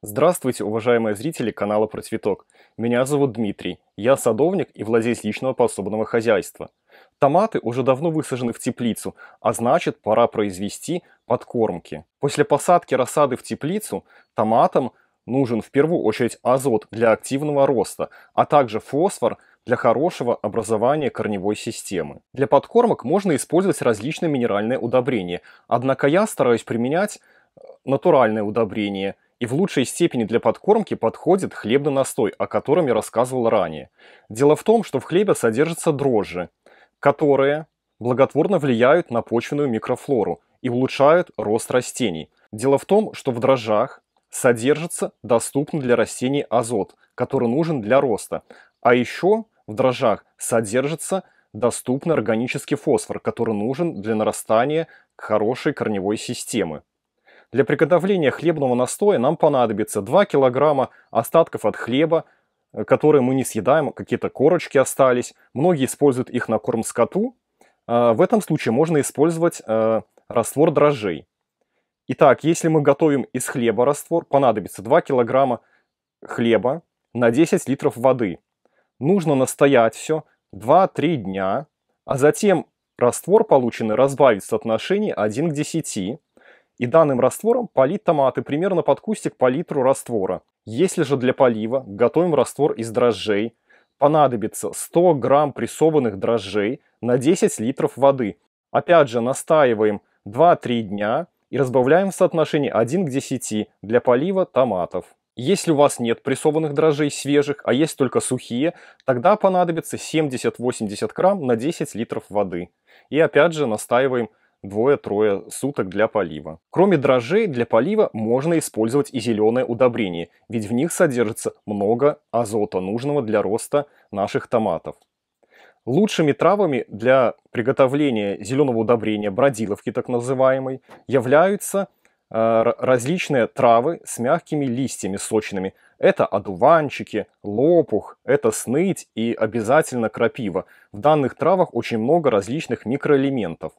Здравствуйте, уважаемые зрители канала Про Цветок. Меня зовут Дмитрий. Я садовник и владелец личного подсобного хозяйства. Томаты уже давно высажены в теплицу, а значит пора произвести подкормки. После посадки рассады в теплицу томатам нужен в первую очередь азот для активного роста, а также фосфор для хорошего образования корневой системы. Для подкормок можно использовать различные минеральные удобрения, однако я стараюсь применять э, натуральное удобрение – и в лучшей степени для подкормки подходит хлебный настой, о котором я рассказывал ранее. Дело в том, что в хлебе содержатся дрожжи, которые благотворно влияют на почвенную микрофлору и улучшают рост растений. Дело в том, что в дрожжах содержится доступный для растений азот, который нужен для роста. А еще в дрожжах содержится доступный органический фосфор, который нужен для нарастания хорошей корневой системы. Для приготовления хлебного настоя нам понадобится 2 килограмма остатков от хлеба, э, которые мы не съедаем, какие-то корочки остались. Многие используют их на корм скоту. А, в этом случае можно использовать э, раствор дрожжей. Итак, если мы готовим из хлеба раствор, понадобится 2 килограмма хлеба на 10 литров воды. Нужно настоять все 2-3 дня, а затем раствор полученный разбавить в соотношении 1 к 10 и данным раствором полить томаты примерно под кустик по литру раствора. Если же для полива готовим раствор из дрожжей, понадобится 100 грамм прессованных дрожжей на 10 литров воды. Опять же настаиваем 2-3 дня и разбавляем в соотношении 1 к 10 для полива томатов. Если у вас нет прессованных дрожжей свежих, а есть только сухие, тогда понадобится 70-80 грамм на 10 литров воды. И опять же настаиваем двое-трое суток для полива. Кроме дрожжей, для полива можно использовать и зеленое удобрение, ведь в них содержится много азота, нужного для роста наших томатов. Лучшими травами для приготовления зеленого удобрения, бродиловки так называемой, являются э, различные травы с мягкими листьями сочными. Это одуванчики, лопух, это сныть и обязательно крапива. В данных травах очень много различных микроэлементов.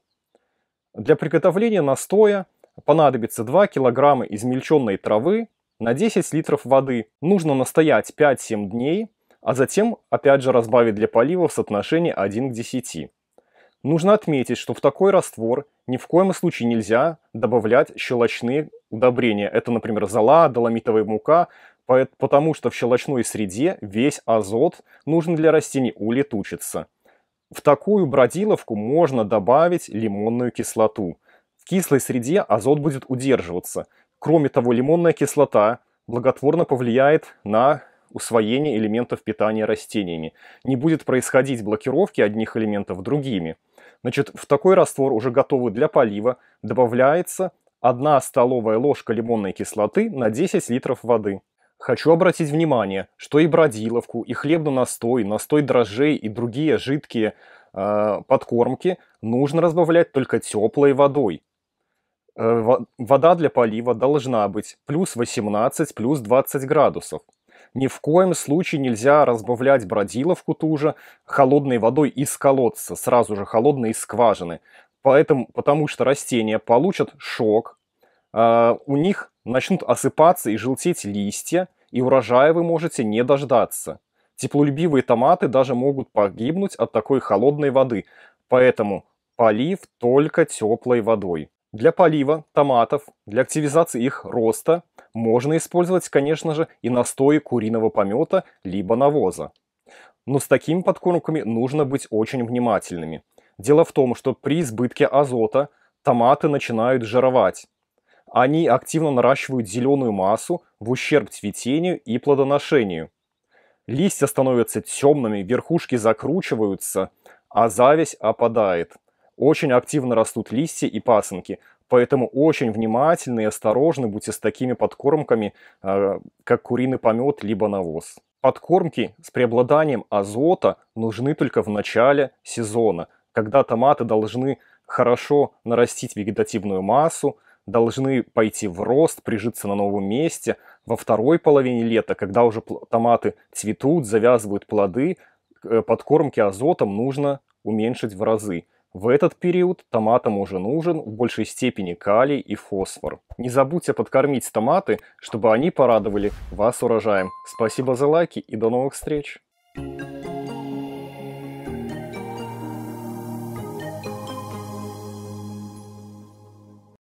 Для приготовления настоя понадобится 2 кг измельченной травы на 10 литров воды. Нужно настоять 5-7 дней, а затем опять же разбавить для полива в соотношении 1 к 10. Нужно отметить, что в такой раствор ни в коем случае нельзя добавлять щелочные удобрения. Это, например, зола, доломитовая мука, потому что в щелочной среде весь азот, нужен для растений, улетучится. В такую бродиловку можно добавить лимонную кислоту. В кислой среде азот будет удерживаться. Кроме того, лимонная кислота благотворно повлияет на усвоение элементов питания растениями. Не будет происходить блокировки одних элементов другими. Значит, в такой раствор, уже готовый для полива, добавляется 1 столовая ложка лимонной кислоты на 10 литров воды. Хочу обратить внимание, что и бродиловку, и хлебный настой, настой дрожжей и другие жидкие э, подкормки нужно разбавлять только теплой водой. Э, вода для полива должна быть плюс 18, плюс 20 градусов. Ни в коем случае нельзя разбавлять бродиловку ту же холодной водой из колодца, сразу же холодной из скважины. Поэтому, потому что растения получат шок, э, у них начнут осыпаться и желтеть листья, и урожая вы можете не дождаться. Теплолюбивые томаты даже могут погибнуть от такой холодной воды, поэтому полив только теплой водой. Для полива томатов, для активизации их роста можно использовать, конечно же, и настои куриного помета, либо навоза. Но с такими подкормками нужно быть очень внимательными. Дело в том, что при избытке азота томаты начинают жировать они активно наращивают зеленую массу в ущерб цветению и плодоношению. Листья становятся темными, верхушки закручиваются, а зависть опадает. Очень активно растут листья и пасынки, поэтому очень внимательны и осторожны будьте с такими подкормками, а, как куриный помет либо навоз. Подкормки с преобладанием азота нужны только в начале сезона, когда томаты должны хорошо нарастить вегетативную массу, должны пойти в рост, прижиться на новом месте. Во второй половине лета, когда уже томаты цветут, завязывают плоды, э, подкормки азотом нужно уменьшить в разы. В этот период томатам уже нужен в большей степени калий и фосфор. Не забудьте подкормить томаты, чтобы они порадовали вас урожаем. Спасибо за лайки и до новых встреч! Thank you